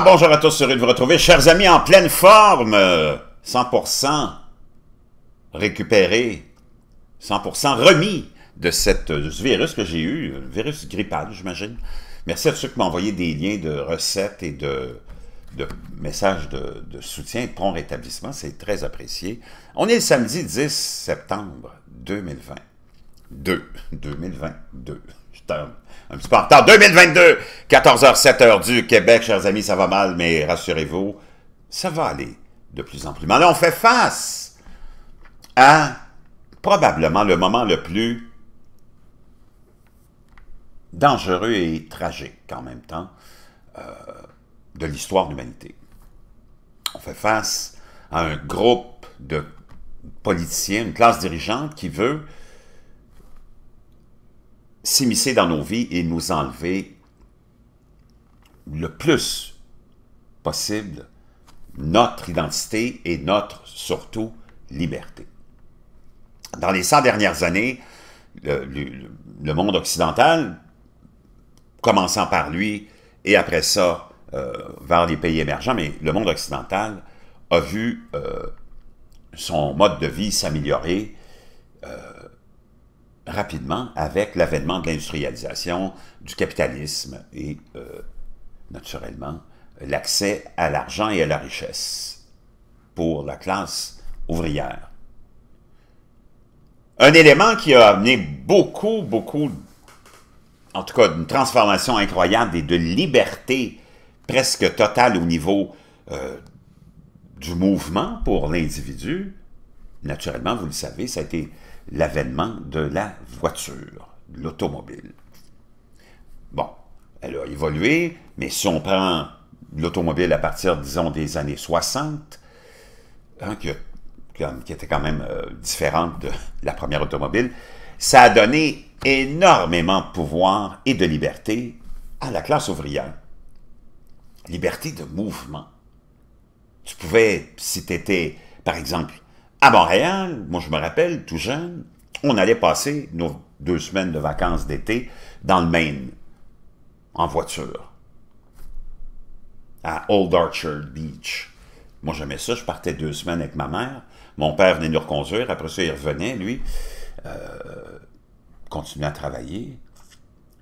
Ah, bonjour à tous, heureux de vous retrouver. Chers amis, en pleine forme, 100% récupéré, 100% remis de cette, ce virus que j'ai eu, virus grippal, j'imagine. Merci à ceux qui m'ont envoyé des liens de recettes et de, messages de, soutien pour rétablissement. C'est très apprécié. On est le samedi 10 septembre 2020. 2. 2022 un petit peu en retard. 2022, 14h, 7h du Québec. Chers amis, ça va mal, mais rassurez-vous, ça va aller de plus en plus mal. on fait face à probablement le moment le plus dangereux et tragique en même temps euh, de l'histoire de l'humanité. On fait face à un groupe de politiciens, une classe dirigeante qui veut s'immiscer dans nos vies et nous enlever le plus possible notre identité et notre, surtout, liberté. Dans les 100 dernières années, le, monde occidental, commençant par lui et après ça euh, vers les pays émergents, mais le monde occidental a vu euh, son mode de vie s'améliorer euh, rapidement avec l'avènement de l'industrialisation, du capitalisme et, euh, naturellement, l'accès à l'argent et à la richesse pour la classe ouvrière. Un élément qui a amené beaucoup, beaucoup, en tout cas d'une transformation incroyable et de liberté presque totale au niveau euh, du mouvement pour l'individu, naturellement, vous le savez, ça a été l'avènement de la voiture, de l'automobile. Bon, elle a évolué, mais si on prend l'automobile à partir, disons, des années 60, hein, qui, était quand même euh, différente de la première automobile, ça a donné énormément de pouvoir et de liberté à la classe ouvrière. Liberté de mouvement. Tu pouvais, si tu étais, par exemple, à Montréal, moi je me rappelle, tout jeune, on allait passer nos deux semaines de vacances d'été dans le Maine, en voiture, à Old Archer Beach. Moi j'aimais ça, je partais deux semaines avec ma mère, mon père venait nous reconduire, après ça il revenait, lui, euh, continuait à travailler,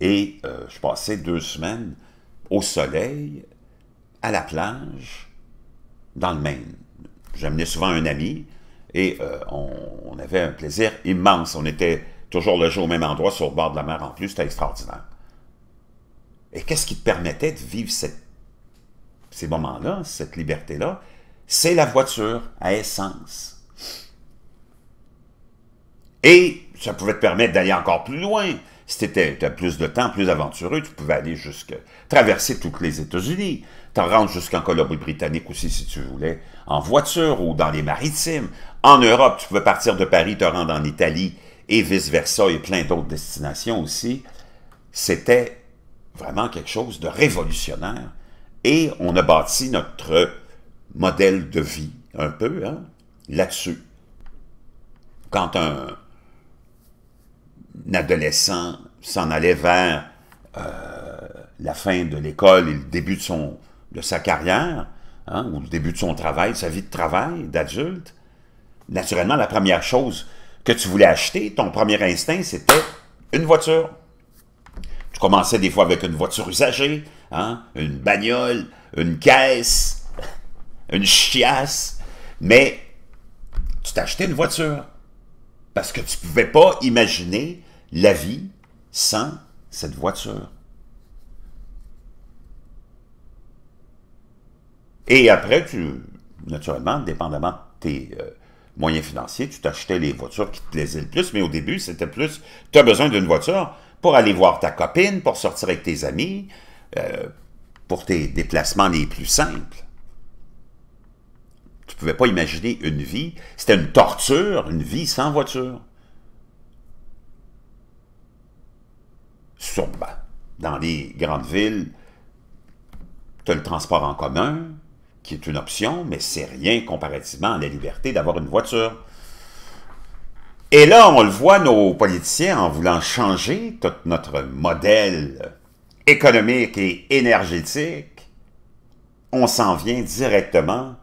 et euh, je passais deux semaines au soleil, à la plage, dans le Maine. J'amenais souvent un ami, et euh, on, avait un plaisir immense. On était toujours jour au même endroit, sur le bord de la mer en plus. C'était extraordinaire. Et qu'est-ce qui te permettait de vivre ces moments-là, cette liberté-là? C'est la voiture à essence. Et ça pouvait te permettre d'aller encore plus loin. Si tu avais plus de temps, plus aventureux, tu pouvais aller jusqu'à traverser toutes les États-Unis te rendre jusqu'en Colombie-Britannique aussi, si tu voulais, en voiture ou dans les maritimes. En Europe, tu pouvais partir de Paris, te rendre en Italie et vice-versa et plein d'autres destinations aussi. C'était vraiment quelque chose de révolutionnaire. Et on a bâti notre modèle de vie, un peu, hein, là-dessus. Quand un, adolescent s'en allait vers euh, la fin de l'école et le début de son de sa carrière, hein, ou le début de son travail, sa vie de travail d'adulte, naturellement, la première chose que tu voulais acheter, ton premier instinct, c'était une voiture. Tu commençais des fois avec une voiture usagée, hein, une bagnole, une caisse, une chiasse, mais tu t'achetais une voiture parce que tu ne pouvais pas imaginer la vie sans cette voiture. Et après, tu, naturellement, dépendamment de tes euh, moyens financiers, tu t'achetais les voitures qui te plaisaient le plus, mais au début, c'était plus, tu as besoin d'une voiture pour aller voir ta copine, pour sortir avec tes amis, euh, pour tes déplacements les plus simples. Tu ne pouvais pas imaginer une vie, c'était une torture, une vie sans voiture. Sûrement, dans les grandes villes, tu as le transport en commun, qui est une option, mais c'est rien comparativement à la liberté d'avoir une voiture. Et là, on le voit, nos politiciens, en voulant changer tout notre modèle économique et énergétique, on s'en vient directement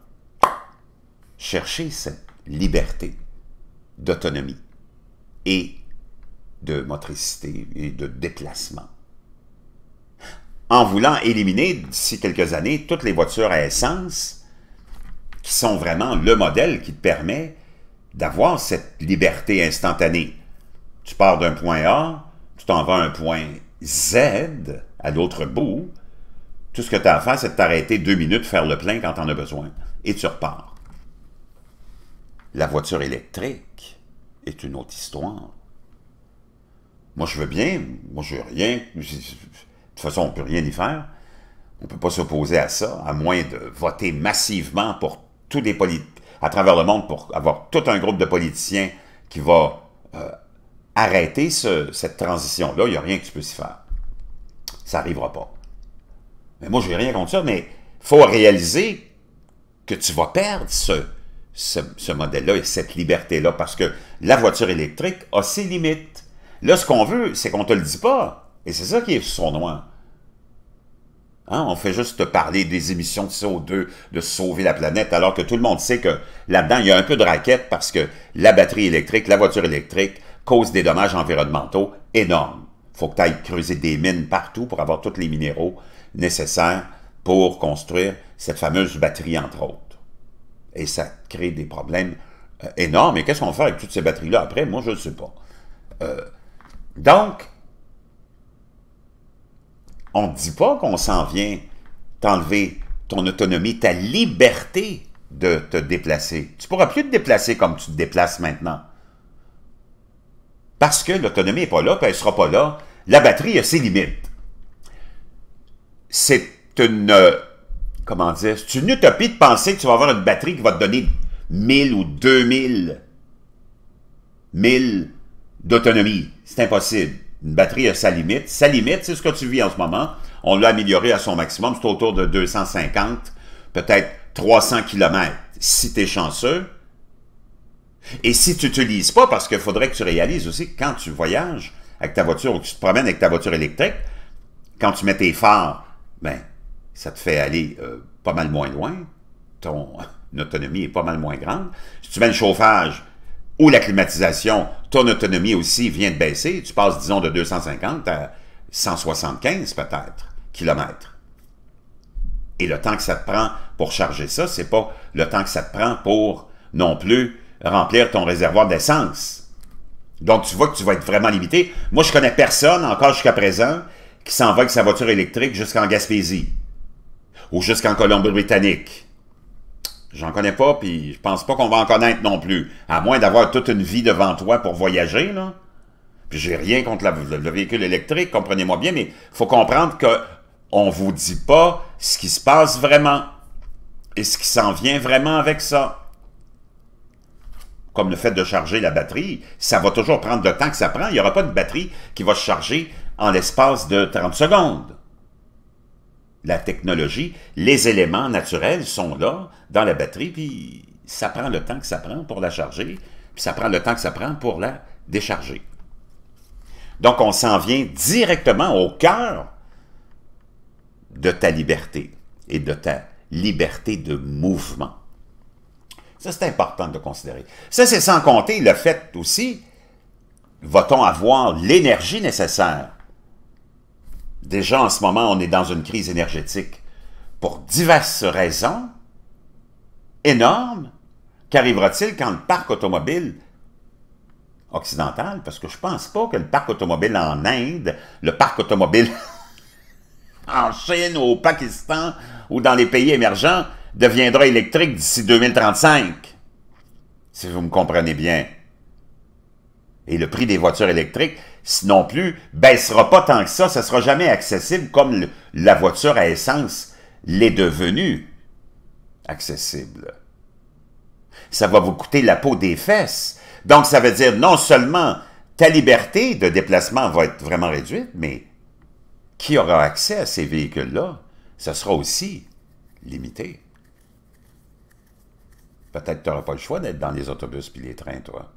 chercher cette liberté d'autonomie et de motricité et de déplacement en voulant éliminer d'ici quelques années toutes les voitures à essence qui sont vraiment le modèle qui te permet d'avoir cette liberté instantanée. Tu pars d'un point A, tu t'en vas à un point Z, à l'autre bout. Tout ce que tu as à faire, c'est de t'arrêter deux minutes, faire le plein quand tu en as besoin, et tu repars. La voiture électrique est une autre histoire. Moi, je veux bien, moi, je veux rien. De toute façon, on ne peut rien y faire. On ne peut pas s'opposer à ça, à moins de voter massivement pour tous les à travers le monde pour avoir tout un groupe de politiciens qui va euh, arrêter cette transition-là. Il n'y a rien que tu peux s'y faire. Ça n'arrivera pas. Mais moi, je n'ai rien contre ça, mais il faut réaliser que tu vas perdre ce, ce, modèle-là et cette liberté-là, parce que la voiture électrique a ses limites. Là, ce qu'on veut, c'est qu'on ne te le dit pas. Et c'est ça qui est noir. Hein, on fait juste parler des émissions de CO2, de sauver la planète, alors que tout le monde sait que là-dedans, il y a un peu de raquette parce que la batterie électrique, la voiture électrique cause des dommages environnementaux énormes. faut que tu ailles creuser des mines partout pour avoir tous les minéraux nécessaires pour construire cette fameuse batterie, entre autres. Et ça crée des problèmes euh, énormes. Et qu'est-ce qu'on fait avec toutes ces batteries-là après? Moi, je ne sais pas. Euh, donc, on ne dit pas qu'on s'en vient t'enlever ton autonomie, ta liberté de te déplacer. Tu ne pourras plus te déplacer comme tu te déplaces maintenant. Parce que l'autonomie n'est pas là, puis elle ne sera pas là. La batterie a ses limites. C'est une... Euh, comment dire? C'est une utopie de penser que tu vas avoir une batterie qui va te donner 1000 ou 2000 1000 d'autonomie. C'est impossible. Une batterie a sa limite. Sa limite, c'est ce que tu vis en ce moment. On l'a amélioré à son maximum, c'est autour de 250, peut-être 300 km, si tu es chanceux. Et si tu n'utilises pas, parce qu'il faudrait que tu réalises aussi que quand tu voyages avec ta voiture ou que tu te promènes avec ta voiture électrique, quand tu mets tes phares, ben, ça te fait aller euh, pas mal moins loin. Ton autonomie est pas mal moins grande. Si tu mets le chauffage, ou la climatisation, ton autonomie aussi vient de baisser. Tu passes, disons, de 250 à 175 peut-être kilomètres. Et le temps que ça te prend pour charger ça, c'est pas le temps que ça te prend pour non plus remplir ton réservoir d'essence. Donc, tu vois que tu vas être vraiment limité. Moi, je connais personne, encore jusqu'à présent, qui s'en va avec sa voiture électrique jusqu'en Gaspésie ou jusqu'en Colombie-Britannique J'en connais pas, puis je pense pas qu'on va en connaître non plus. À moins d'avoir toute une vie devant toi pour voyager, là. Puis j'ai rien contre le, véhicule électrique, comprenez-moi bien, mais faut comprendre que on vous dit pas ce qui se passe vraiment et ce qui s'en vient vraiment avec ça. Comme le fait de charger la batterie, ça va toujours prendre le temps que ça prend. Il n'y aura pas de batterie qui va se charger en l'espace de 30 secondes la technologie, les éléments naturels sont là dans la batterie, puis ça prend le temps que ça prend pour la charger, puis ça prend le temps que ça prend pour la décharger. Donc, on s'en vient directement au cœur de ta liberté et de ta liberté de mouvement. Ça, c'est important de considérer. Ça, c'est sans compter le fait aussi, va-t-on avoir l'énergie nécessaire Déjà en ce moment, on est dans une crise énergétique pour diverses raisons énormes. Qu'arrivera-t-il quand le parc automobile occidental, parce que je ne pense pas que le parc automobile en Inde, le parc automobile en Chine ou au Pakistan ou dans les pays émergents deviendra électrique d'ici 2035, si vous me comprenez bien. Et le prix des voitures électriques, non plus sera pas tant que ça, ça sera jamais accessible comme la voiture à essence l'est devenue accessible. Ça va vous coûter la peau des fesses. Donc ça veut dire non seulement ta liberté de déplacement va être vraiment réduite, mais qui aura accès à ces véhicules-là, ça sera aussi limité. Peut-être que tu n'auras pas le choix d'être dans les autobus puis les trains, toi.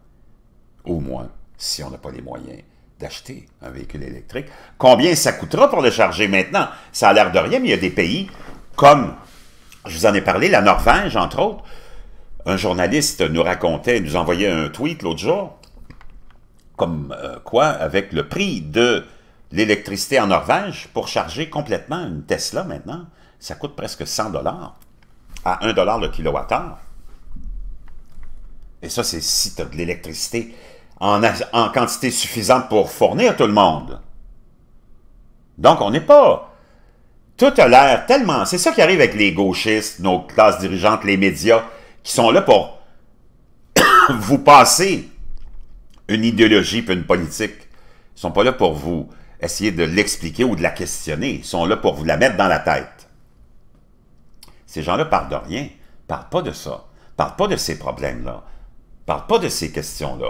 Au moins, si on n'a pas les moyens d'acheter un véhicule électrique. Combien ça coûtera pour le charger maintenant? Ça a l'air de rien, mais il y a des pays comme, je vous en ai parlé, la Norvège, entre autres. Un journaliste nous racontait, nous envoyait un tweet l'autre jour, comme euh, quoi, avec le prix de l'électricité en Norvège, pour charger complètement une Tesla maintenant, ça coûte presque 100 dollars à 1 dollar le kilowattheure. Et ça, c'est si tu as de l'électricité en, quantité suffisante pour fournir à tout le monde. Donc, on n'est pas... Tout a l'air tellement... C'est ça qui arrive avec les gauchistes, nos classes dirigeantes, les médias, qui sont là pour vous passer une idéologie puis une politique. Ils sont pas là pour vous essayer de l'expliquer ou de la questionner. Ils sont là pour vous la mettre dans la tête. Ces gens-là parlent de rien. Parlent pas de ça. Parlent pas de ces problèmes-là. Parlent pas de ces questions-là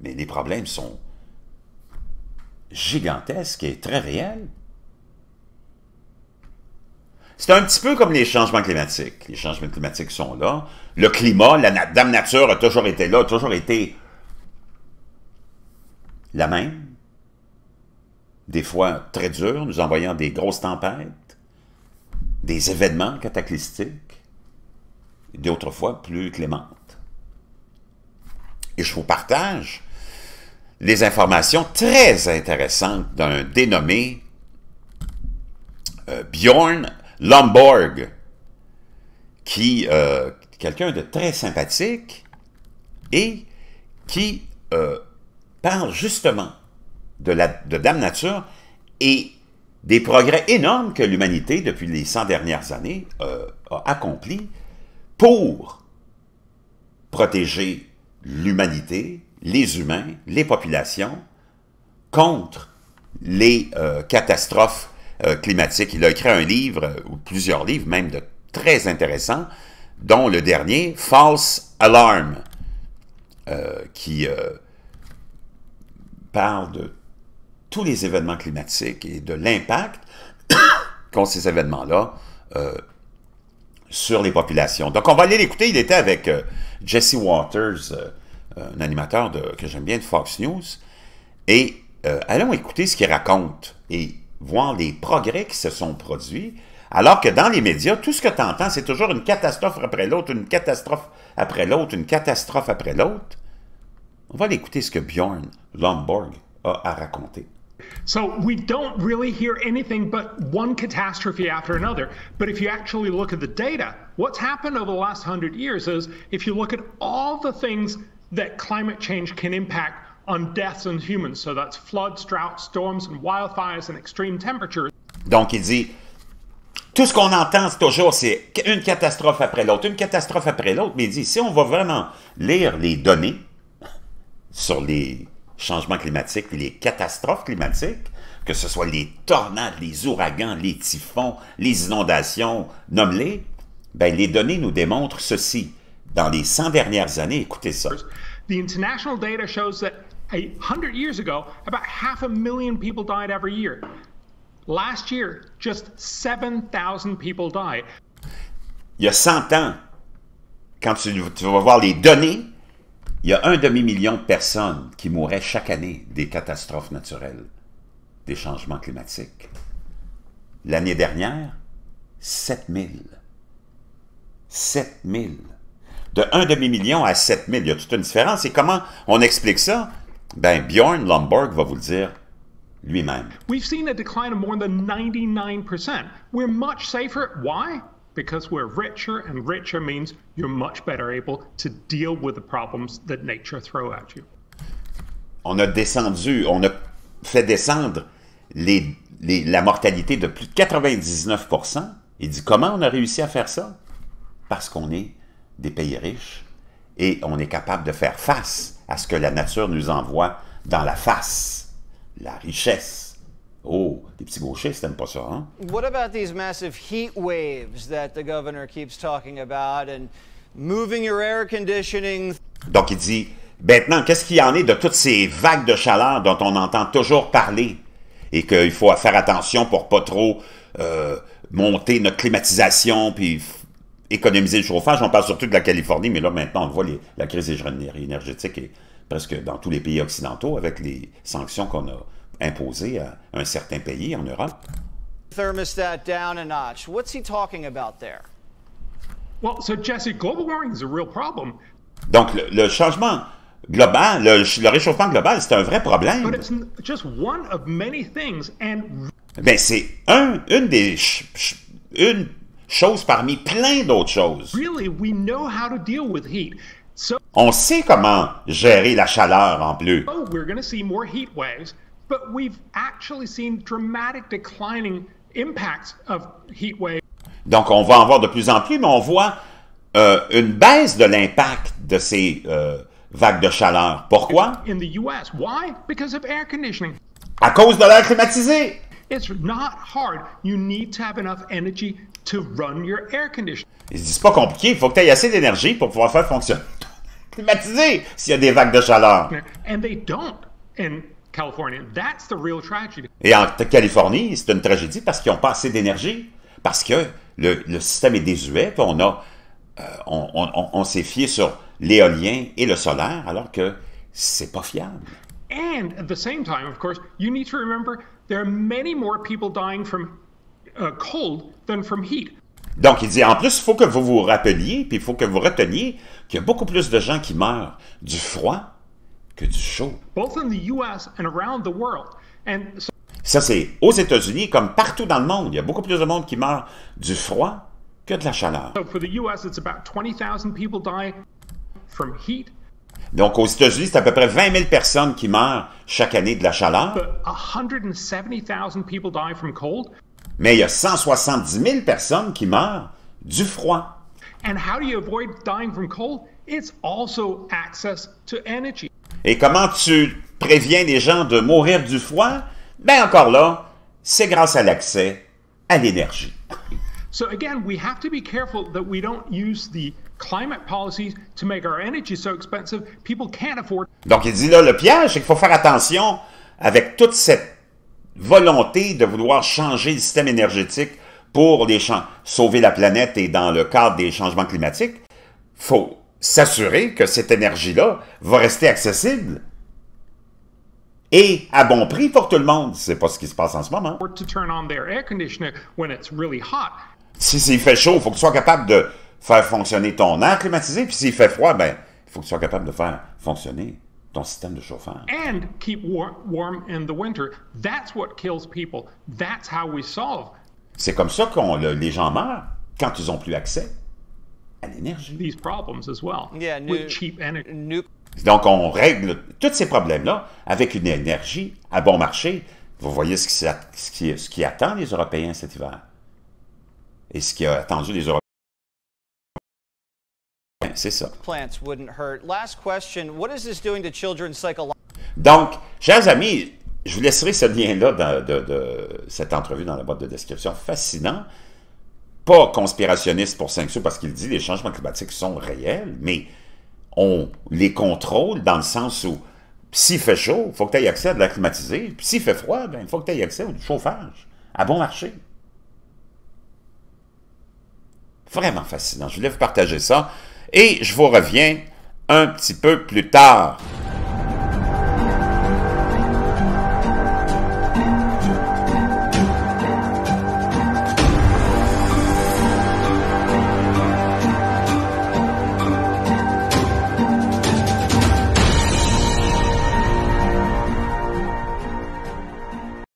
mais les problèmes sont gigantesques et très réels. C'est un petit peu comme les changements climatiques. Les changements climatiques sont là. Le climat, la dame nature a toujours été là, a toujours été la même. Des fois très dur, nous envoyant des grosses tempêtes, des événements cataclystiques, d'autres fois plus clémentes. Et je vous partage les informations très intéressantes d'un dénommé euh, Bjorn Lomborg, qui est euh, quelqu'un de très sympathique et qui euh, parle justement de, la, de Dame Nature et des progrès énormes que l'humanité, depuis les 100 dernières années, a accomplis pour protéger l'humanité les humains, les populations, contre les euh, catastrophes euh, climatiques. Il a écrit un livre, euh, ou plusieurs livres même, de très intéressants, dont le dernier, False Alarm, qui parle de tous les événements climatiques et de l'impact qu'ont ces événements-là sur les populations. Donc, on va aller l'écouter. Il était avec Jesse Waters un animateur de, que j'aime bien de Fox News. Et euh, allons écouter ce qu'il raconte et voir les progrès qui se sont produits. Alors que dans les médias, tout ce que tu entends, c'est toujours une catastrophe après l'autre, une catastrophe après l'autre, une catastrophe après l'autre. On va aller écouter ce que Bjorn Lomborg a à raconter. So we don't really hear anything but one catastrophe after another. But if you actually look at the data, what's happened over the last 100 years is if you look at all the things climate Donc il dit tout ce qu'on entend toujours, c'est une catastrophe après l'autre, une catastrophe après l'autre. Mais il dit si on va vraiment lire les données sur les changements climatiques et les catastrophes climatiques, que ce soit les tornades, les ouragans, les typhons, les inondations, nomme-les, ben, les données nous démontrent ceci dans les 100 dernières années, écoutez ça. Il y a 100 ans, quand tu, vas voir les données, il y a un demi-million de personnes qui mouraient chaque année des catastrophes naturelles, des changements climatiques. L'année dernière, 7000. 7000 de 1 demi-million à 7 000. Il y a toute une différence. Et comment on explique ça? Ben, Bjorn Lomborg va vous le dire lui-même. We've seen a decline of more than 99%. We're much safer. Why? Because we're richer, and richer means you're much better able to deal with the problems that nature throw at you. On a descendu, on a fait descendre les, les, la mortalité de plus de 99%. Il dit comment on a réussi à faire ça? Parce qu'on est des pays riches et on est capable de faire face à ce que la nature nous envoie dans la face, la richesse. Oh, les petits gauchistes n'aiment pas ça, hein? Donc il dit, maintenant, qu'est-ce qu'il y en est de toutes ces vagues de chaleur dont on entend toujours parler et qu'il faut faire attention pour pas trop euh, monter notre climatisation puis économiser le chauffage. On parle surtout de la Californie, mais là, maintenant, on voit la crise énergétique et presque dans tous les pays occidentaux avec les sanctions qu'on a imposées à un certain pays en Europe. Donc, le, changement global, le, réchauffement global, c'est un vrai problème. But ben, c'est un, une des... Une chose parmi plein d'autres choses. On sait comment gérer la chaleur en plus. Oh, Donc, on va en voir de plus en plus, mais on voit euh, une baisse de l'impact de ces euh, vagues de chaleur. Pourquoi? À cause de l'air climatisé to run your air conditioner. Ils disent pas compliqué, il faut que tu aies assez d'énergie pour pouvoir faire fonctionner. Climatiser s'il y a des vagues de chaleur. Et en Californie, c'est une tragédie parce qu'ils n'ont pas assez d'énergie, parce que le, le, système est désuet, puis on, a, euh, on, on, s'est fié sur l'éolien et le solaire, alors que c'est pas fiable. And at the same time, of course, you need to remember there are many more people dying from cold Donc, il dit, en plus, il faut que vous vous rappeliez, puis il faut que vous reteniez qu'il y a beaucoup plus de gens qui meurent du froid que du chaud. Ça, c'est aux États-Unis comme partout dans le monde. Il y a beaucoup plus de monde qui meurt du froid que de la chaleur. Donc, aux États-Unis, c'est à peu près 20 000 personnes qui meurent chaque année de la chaleur. Mais il y a 170 000 personnes qui meurent du froid. Et comment tu préviens les gens de mourir du froid? Ben encore là, c'est grâce à l'accès à l'énergie. So again, we have to be careful that we don't use the climate policies to make our energy so expensive people can't afford. Donc il dit là le piège, c'est qu'il faut faire attention avec toute cette volonté de vouloir changer le système énergétique pour sauver la planète et dans le cadre des changements climatiques, il faut s'assurer que cette énergie-là va rester accessible et à bon prix pour tout le monde. C'est pas ce qui se passe en ce moment. Si il fait chaud, il faut que tu sois capable de faire fonctionner ton air climatisé, puis s'il fait froid, ben, il faut que tu sois capable de faire fonctionner ton système de chauffage. keep warm in the winter. That's what kills people. That's how we solve. C'est comme ça que les gens meurent quand ils ont plus accès à l'énergie. Donc on règle tous ces problèmes-là avec une énergie à bon marché. Vous voyez ce qui, ce qui, ce qui attend les Européens cet hiver et ce qui a attendu les Européens c'est ça. Donc, chers amis, je vous laisserai ce lien-là de, cette entrevue dans la boîte de description. Fascinant. Pas conspirationniste pour 5 sous parce qu'il dit les changements climatiques sont réels, mais on les contrôle dans le sens où s'il fait chaud, il faut que tu aies accès à de la climatisé. s'il fait froid, il ben, faut que tu aies accès au chauffage, à bon marché. Vraiment fascinant. Je voulais vous partager ça et je vous reviens un petit peu plus tard.